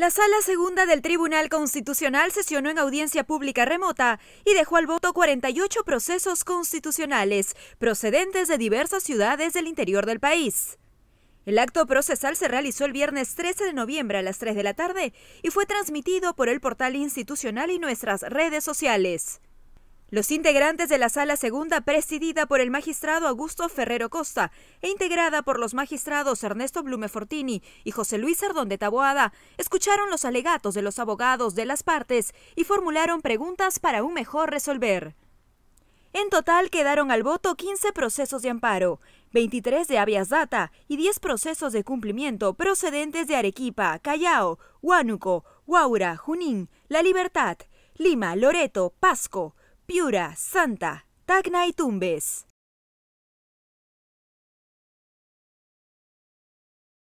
La sala segunda del Tribunal Constitucional sesionó en audiencia pública remota y dejó al voto 48 procesos constitucionales procedentes de diversas ciudades del interior del país. El acto procesal se realizó el viernes 13 de noviembre a las 3 de la tarde y fue transmitido por el portal institucional y nuestras redes sociales. Los integrantes de la Sala Segunda, presidida por el magistrado Augusto Ferrero Costa e integrada por los magistrados Ernesto Blume Fortini y José Luis Ardón de Taboada, escucharon los alegatos de los abogados de las partes y formularon preguntas para un mejor resolver. En total quedaron al voto 15 procesos de amparo, 23 de habeas data y 10 procesos de cumplimiento procedentes de Arequipa, Callao, Huánuco, Huaura, Junín, La Libertad, Lima, Loreto, Pasco, Piura, Santa, Tacna y Tumbes.